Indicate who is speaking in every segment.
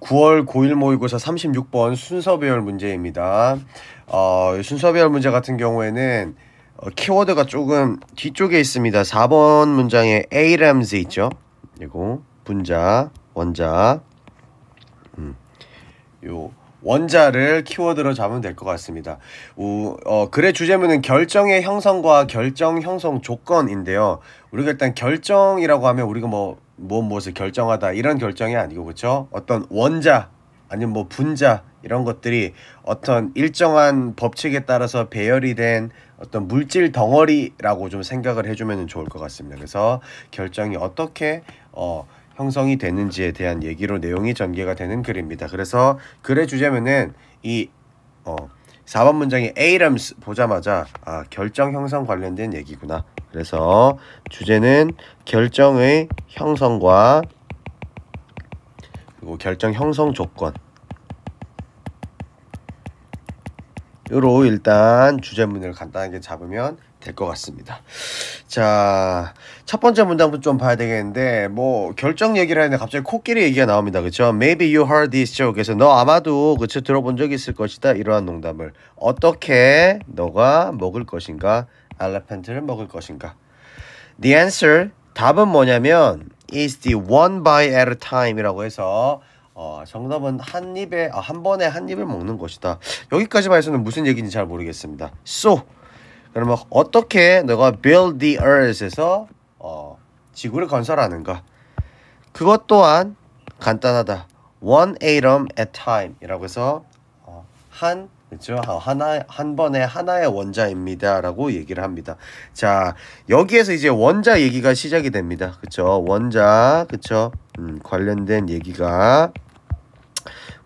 Speaker 1: 9월 고일 모의고사 36번 순서배열 문제입니다. 어, 순서배열 문제 같은 경우에는 어, 키워드가 조금 뒤쪽에 있습니다. 4번 문장에 A 램즈 있죠. 그리고 분자, 원자, 음, 요 원자를 키워드로 잡으면 될 것 같습니다. 우, 어, 글의 주제문은 결정의 형성과 결정 형성 조건인데요. 우리가 일단 결정이라고 하면 우리가 뭐, 무 무엇을 결정하다 이런 결정이 아니고 그렇 어떤 원자 아니면 뭐 분자 이런 것들이 어떤 일정한 법칙에 따라서 배열이 된 어떤 물질 덩어리라고 좀 생각을 해주면 좋을 것 같습니다. 그래서 결정이 어떻게 어 형성이 되는지에 대한 얘기로 내용이 전개가 되는 글입니다. 그래서 글의 주제면은 이 어, 4번 문장이 a r a m 보자마자 아, 결정 형성 관련된 얘기구나. 그래서 주제는 결정의 형성과 그리고 결정 형성 조건 요로 일단 주제문을 간단하게 잡으면 될것 같습니다. 자, 첫 번째 문장부터좀 봐야 되겠는데, 뭐, 결정 얘기를 하는데 갑자기 코끼리 얘기가 나옵니다. 그쵸? Maybe you heard this joke. 그래서 너 아마도, 그쵸? 들어본 적이 있을 것이다. 이러한 농담을. 어떻게 너가 먹을 것인가? 엘레펀트를 먹을 것인가? The answer, 답은 뭐냐면, is the one b y at a time 이라고 해서, 어, 정답은 한 입에, 아, 한 번에 한 입을 먹는 것이다. 여기까지만 해서는 무슨 얘기인지 잘 모르겠습니다. So, 그러면 어떻게 너가 build the earth에서 어, 지구를 건설하는가? 그것 또한 간단하다. One atom at time이라고 해서 어, 한 그렇죠? 하나 한 번에 하나의 원자입니다라고 얘기를 합니다. 자 여기에서 이제 원자 얘기가 시작이 됩니다. 그렇죠? 원자 그렇죠? 음, 관련된 얘기가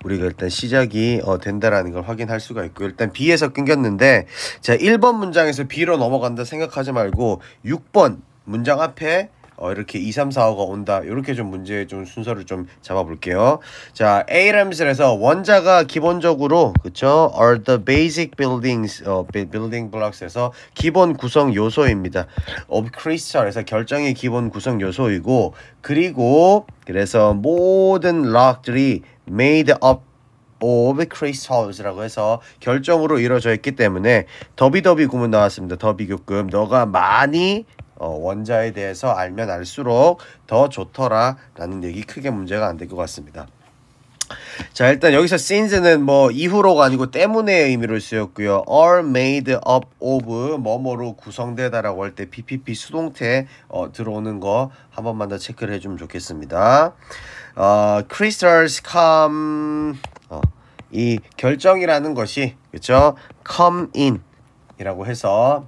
Speaker 1: 우리가 일단 시작이 어, 된다라는 걸 확인할 수가 있고 일단 B에서 끊겼는데 자 1번 문장에서 B로 넘어간다 생각하지 말고 6번 문장 앞에 어, 이렇게 2, 3, 4, 5가 온다. 이렇게 좀 문제의 좀 순서를 좀 잡아볼게요. 자, ARMS에서 원자가 기본적으로 그쵸? are the basic buildings 어, building blocks에서 기본 구성 요소입니다. of crystal에서 결정의 기본 구성 요소이고 그리고 그래서 모든 락들이 made up of crystals라고 해서 결정으로 이루어져 있기 때문에 더비더비 구문 나왔습니다. 더비교금 너가 많이 어, 원자에 대해서 알면 알수록 더 좋더라라는 얘기 크게 문제가 안될 것 같습니다. 자 일단 여기서 since는 뭐 이후로가 아니고 때문에의 미를 쓰였고요. are made up of 뭐뭐로 구성되다라고 할 때 PPP 수동태 어, 들어오는 거 한 번만 더 체크를 해주면 좋겠습니다. 어, crystals come 어, 이 결정이라는 것이 그쵸 come in 이라고 해서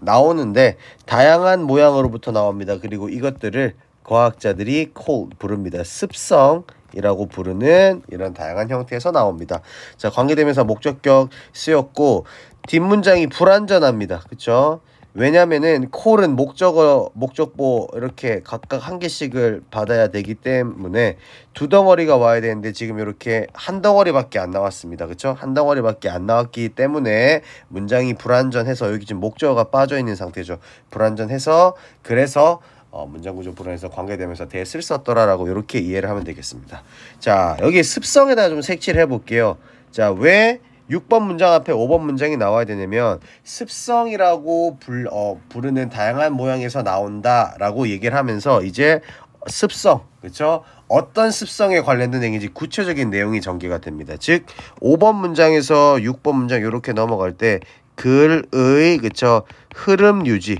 Speaker 1: 나오는데 다양한 모양으로부터 나옵니다. 그리고 이것들을 과학자들이 cold 부릅니다. 습성이라고 부르는 이런 다양한 형태에서 나옵니다. 자, 관계대명사 목적격 쓰였고 뒷문장이 불완전합니다. 그렇죠? 왜냐면은 콜은 목적어 목적보 이렇게 각각 한 개씩을 받아야 되기 때문에 두 덩어리가 와야 되는데 지금 이렇게 한 덩어리밖에 안 나왔습니다 그쵸 한 덩어리밖에 안 나왔기 때문에 문장이 불완전해서 여기 지금 목적어가 빠져 있는 상태죠 불완전해서 그래서 어, 문장구조 불안에서 관계되면서 대쓸 썼더라라고 이렇게 이해를 하면 되겠습니다 자 여기 습성에다 좀 색칠해 볼게요 자왜 6번 문장 앞에 5번 문장이 나와야 되냐면 습성이라고 불, 어, 부르는 다양한 모양에서 나온다라고 얘기를 하면서 이제 습성, 그쵸 어떤 습성에 관련된 행위인지 구체적인 내용이 전개가 됩니다. 즉 5번 문장에서 6번 문장 이렇게 넘어갈 때 글의 그쵸 흐름 유지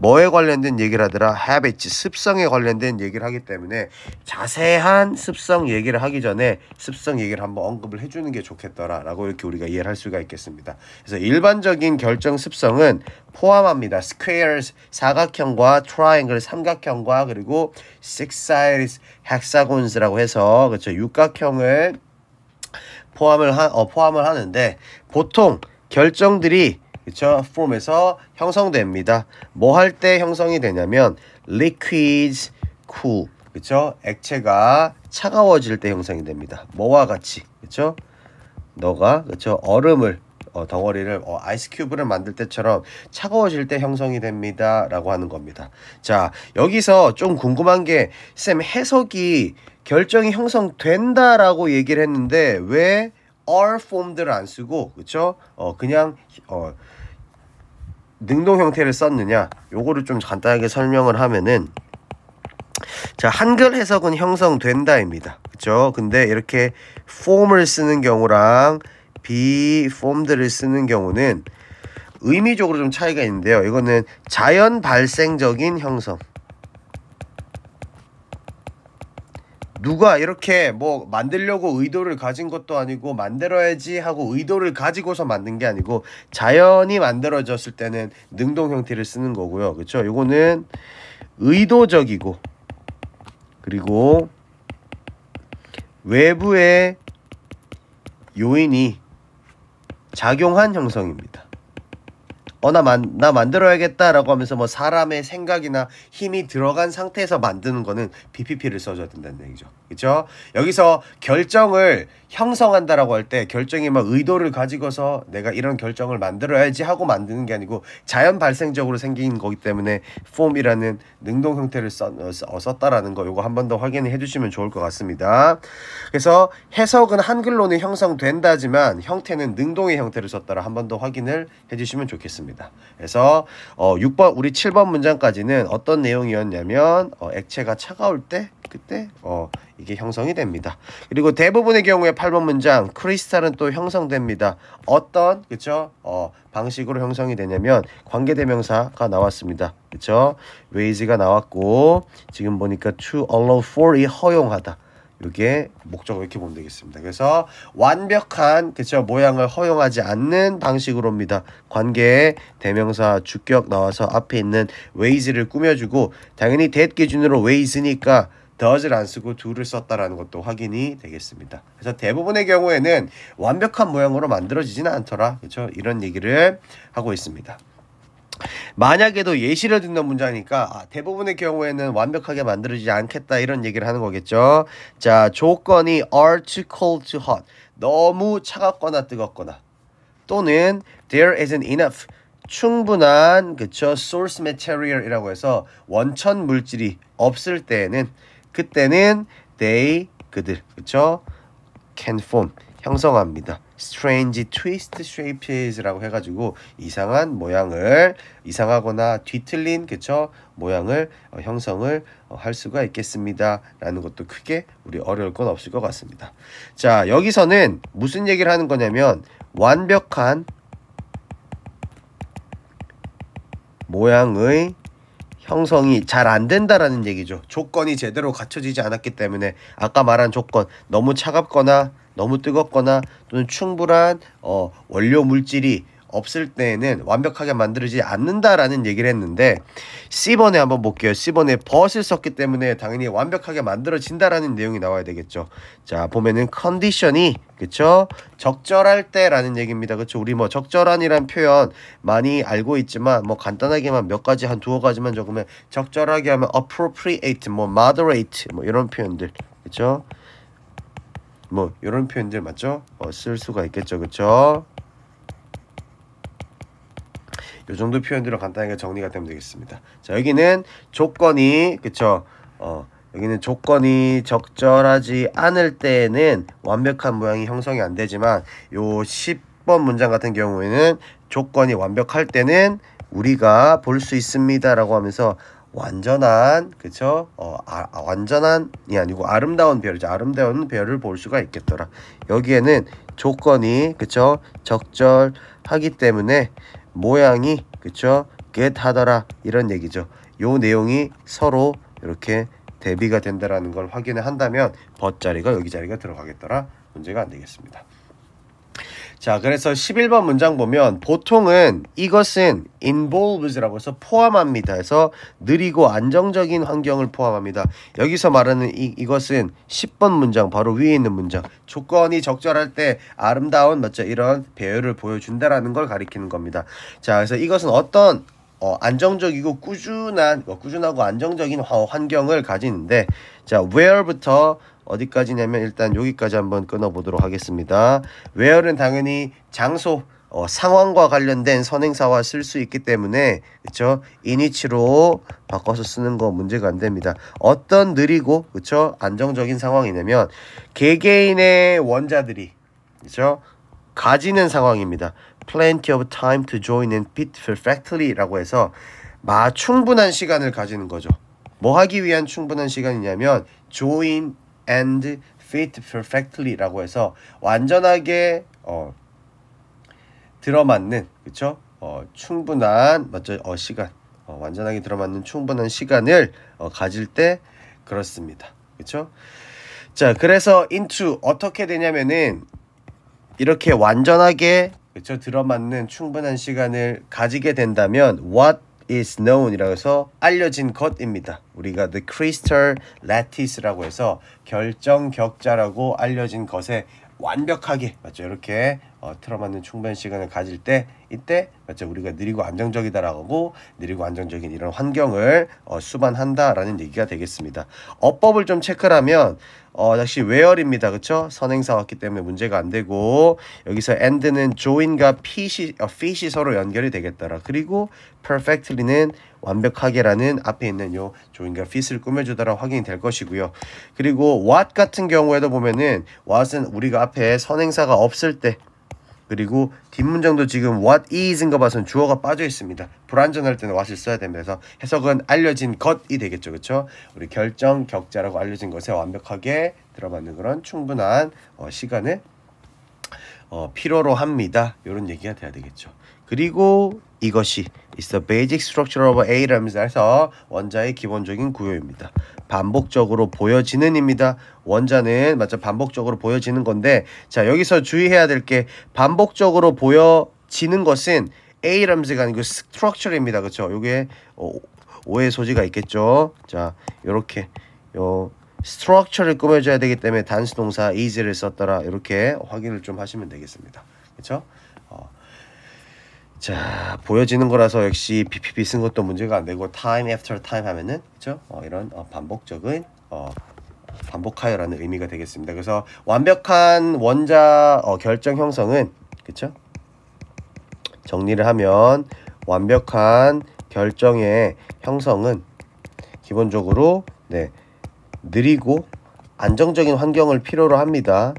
Speaker 1: 뭐에 관련된 얘기를 하더라 habits 습성에 관련된 얘기를 하기 때문에 자세한 습성 얘기를 하기 전에 습성 얘기를 한번 언급을 해주는 게 좋겠더라 라고 이렇게 우리가 이해를 할 수가 있겠습니다 그래서 일반적인 결정 습성은 포함합니다 squares 사각형과 triangle 삼각형과 그리고 six sides hexagons라고 해서 그렇죠 육각형을 포함을 하, 어, 포함을 하는데 보통 결정들이 그쵸? form에서 형성됩니다. 뭐 할 때 형성이 되냐면 liquids cool. 그죠 액체가 차가워질 때 형성이 됩니다. 뭐와 같이. 그죠 너가 그죠 얼음을 어, 덩어리를 어, 아이스 큐브를 만들 때처럼 차가워질 때 형성이 됩니다 라고 하는 겁니다 자 여기서 좀 궁금한 게 쌤 해석이 결정이 형성된다 라고 얘기를 했는데 왜 are formed를 안 쓰고 그쵸 어, 그냥 어, 능동 형태를 썼느냐 요거를 좀 간단하게 설명을 하면은 자 한글 해석은 형성된다입니다 그죠 근데 이렇게 form을 쓰는 경우랑 be formed를 쓰는 경우는 의미적으로 좀 차이가 있는데요 이거는 자연 발생적인 형성 누가 이렇게 뭐 만들려고 의도를 가진 것도 아니고 만들어야지 하고 의도를 가지고서 만든 게 아니고 자연이 만들어졌을 때는 능동 형태를 쓰는 거고요. 그렇죠? 요거는 의도적이고 그리고 외부의 요인이 작용한 형성입니다. 어나 만, 나 만들어야겠다라고 하면서 뭐 사람의 생각이나 힘이 들어간 상태에서 만드는 거는 BPP를 써줘야 된다는 얘기죠. 그렇죠? 여기서 결정을 형성한다라고 할 때 결정이 막 의도를 가지고서 내가 이런 결정을 만들어야지 하고 만드는 게 아니고 자연 발생적으로 생긴 거기 때문에 f o r m 이라는 능동 형태를 썼, 어, 어, 썼다라는 거 요거 한 번 더 확인해 주시면 좋을 것 같습니다. 그래서 해석은 한글로는 형성된다지만 형태는 능동의 형태를 썼다라 한 번 더 확인을 해 주시면 좋겠습니다. 있습니다. 그래서 어 6번 우리 7번 문장까지는 어떤 내용이었냐면 어 액체가 차가울 때 그때 어 이게 형성이 됩니다. 그리고 대부분의 경우에 8번 문장 크리스탈은 또 형성됩니다. 어떤 그쵸 어 방식으로 형성이 되냐면 관계대명사가 나왔습니다. 그쵸? 웨이즈가 나왔고 지금 보니까 to allow for 이 허용하다. 이게 목적을 이렇게 보면 되겠습니다. 그래서 완벽한 그쵸 모양을 허용하지 않는 방식으로입니다. 관계에 대명사 주격 나와서 앞에 있는 ways를 꾸며주고 당연히 that 기준으로 ways니까 does를 안 쓰고 do를 썼다라는 것도 확인이 되겠습니다. 그래서 대부분의 경우에는 완벽한 모양으로 만들어지지는 않더라. 그렇죠? 이런 얘기를 하고 있습니다. 만약에도 예시를 듣는 문장이니까 아, 대부분의 경우에는 완벽하게 만들어지지 않겠다 이런 얘기를 하는 거겠죠. 자, 조건이 are too cold to hot. 너무 차갑거나 뜨겁거나 또는 there isn't enough. 충분한 그쵸 source material이라고 해서 원천 물질이 없을 때에는 그때는 they 그들 그쵸 can form 형성합니다. Strange Twist Shapes라고 해가지고 이상한 모양을 이상하거나 뒤틀린 그쵸 모양을 어, 형성을 어, 할 수가 있겠습니다라는 것도 크게 우리 어려울 건 없을 것 같습니다. 자 여기서는 무슨 얘기를 하는 거냐면 완벽한 모양의 형성이 잘 안 된다라는 얘기죠. 조건이 제대로 갖춰지지 않았기 때문에 아까 말한 조건 너무 차갑거나 너무 뜨겁거나 또는 충분한 어, 원료 물질이 없을 때에는 완벽하게 만들지 않는다라는 얘기를 했는데 C번에 한번 볼게요. C번에 벗을 썼기 때문에 당연히 완벽하게 만들어진다라는 내용이 나와야 되겠죠. 자 보면은 컨디션이 그쵸 적절할 때라는 얘기입니다. 그쵸 우리 뭐 적절한이란 표현 많이 알고 있지만 뭐 간단하게만 몇 가지 한 두어 가지만 적으면 적절하게 하면 appropriate 뭐 moderate 뭐 이런 표현들 그쵸 뭐 이런 표현들 맞죠? 어, 쓸 수가 있겠죠, 그렇죠? 이 정도 표현들로 간단하게 정리가 되면 되겠습니다. 자 여기는 조건이 그쵸? 어, 여기는 조건이 적절하지 않을 때에는 완벽한 모양이 형성이 안 되지만 요 10번 문장 같은 경우에는 조건이 완벽할 때는 우리가 볼 수 있습니다 라고 하면서 완전한 그죠 어, 아, 아 완전한이 아니고 아름다운 별이죠 아름다운 별을 볼 수가 있겠더라 여기에는 조건이 그죠 적절하기 때문에 모양이 그죠 깨하더라 이런 얘기죠 요 내용이 서로 이렇게 대비가 된다라는 걸 확인을 한다면 벗자리가 여기 자리가 들어가겠더라 문제가 안 되겠습니다 자, 그래서 11번 문장 보면 보통은 이것은 involves라고 해서 포함합니다. 해서 느리고 안정적인 환경을 포함합니다. 여기서 말하는 이, 이것은 10번 문장 바로 위에 있는 문장. 조건이 적절할 때 아름다운 맞죠? 이런 배열을 보여준다라는 걸 가리키는 겁니다. 자, 그래서 이것은 어떤 어, 안정적이고 꾸준한 어, 꾸준하고 안정적인 화, 환경을 가지는데 자 where부터 어디까지냐면 일단 여기까지 한번 끊어보도록 하겠습니다. w 어는 당연히 장소 어, 상황과 관련된 선행사와 쓸 수 있기 때문에 그쵸 이니치로 바꿔서 쓰는 거 문제가 안 됩니다. 어떤 느리고 그쵸 안정적인 상황이냐면 개개인의 원자들이 그쵸 가지는 상황입니다. Plenty of time to join and fit perfectly라고 해서 마 충분한 시간을 가지는 거죠. 뭐 하기 위한 충분한 시간이냐면 join and fit perfectly라고 해서 완전하게 어, 들어맞는 그쵸? 어, 충분한 맞죠? 어, 시간 어, 완전하게 들어맞는 충분한 시간을 어, 가질 때 그렇습니다. 그쵸 자, 그래서 into 어떻게 되냐면은 이렇게 완전하게 그렇 들어맞는 충분한 시간을 가지게 된다면 what is known이라고 해서 알려진 것입니다. 우리가 the crystal lattice라고 해서 결정 격자라고 알려진 것에 완벽하게 맞죠? 이렇게 어, 틀어맞는 충분 한 시간을 가질 때 이때 맞죠 우리가 느리고 안정적이다라고 느리고 안정적인 이런 환경을 어, 수반한다라는 얘기가 되겠습니다. 어법을 좀 체크하면 를 어, 역시 외열입니다. 그쵸? 선행사 왔기 때문에 문제가 안 되고, 여기서 end는 join과 pit이, 어, fit이 서로 연결이 되겠더라. 그리고 perfectly는 완벽하게라는 앞에 있는 요 join과 fit을 꾸며주더라 확인이 될 것이고요. 그리고 what 같은 경우에도 보면은 what은 우리가 앞에 선행사가 없을 때 그리고 뒷문장도 지금 what is인가 봐선 주어가 빠져 있습니다. 불완전할 때는 what을 써야 됩니다. 해석은 알려진 것이 되겠죠. 그렇죠? 우리 결정 격자라고 알려진 것에 완벽하게 들어맞는 그런 충분한 어, 시간을 어, 필요로 합니다. 이런 얘기가 돼야 되겠죠. 그리고 이것이 is the basic structure of A 라면서 해서 원자의 기본적인 구조입니다. 반복적으로 보여지는 입니다. 원자는 맞죠? 반복적으로 보여지는 건데 자 여기서 주의해야 될 게 반복적으로 보여지는 것은 A 람스가 아니고 structure입니다. 그렇죠 요게 어, 오해 소지가 있겠죠. 자 요렇게 요 structure를 꾸며줘야 되기 때문에 단수 동사 is를 썼더라 이렇게 확인을 좀 하시면 되겠습니다. 그렇죠? 자 보여지는 거라서 역시 PPP 쓴 것도 문제가 안 되고 time after time 하면은 그죠 어, 이런 어, 반복적인 어, 반복하여라는 의미가 되겠습니다. 그래서 완벽한 원자 어, 결정 형성은 그쵸 정리를 하면 완벽한 결정의 형성은 기본적으로 네 느리고 안정적인 환경을 필요로 합니다.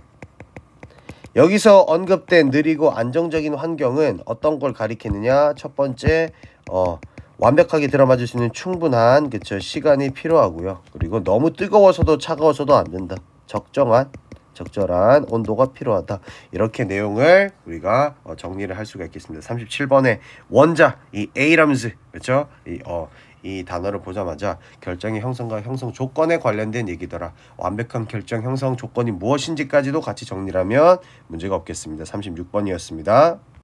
Speaker 1: 여기서 언급된 느리고 안정적인 환경은 어떤 걸 가리키느냐 첫 번째 어, 완벽하게 들어맞을 수 있는 충분한 그쵸 시간이 필요하고요 그리고 너무 뜨거워서도 차가워서도 안 된다 적정한 적절한 온도가 필요하다 이렇게 내용을 우리가 어, 정리를 할 수가 있겠습니다 37번의 원자 이 에이럼즈 그렇죠 이 어, 이 단어를 보자마자 결정의 형성과 형성 조건에 관련된 얘기더라. 완벽한 결정 형성 조건이 무엇인지까지도 같이 정리하면 문제가 없겠습니다. 36번이었습니다.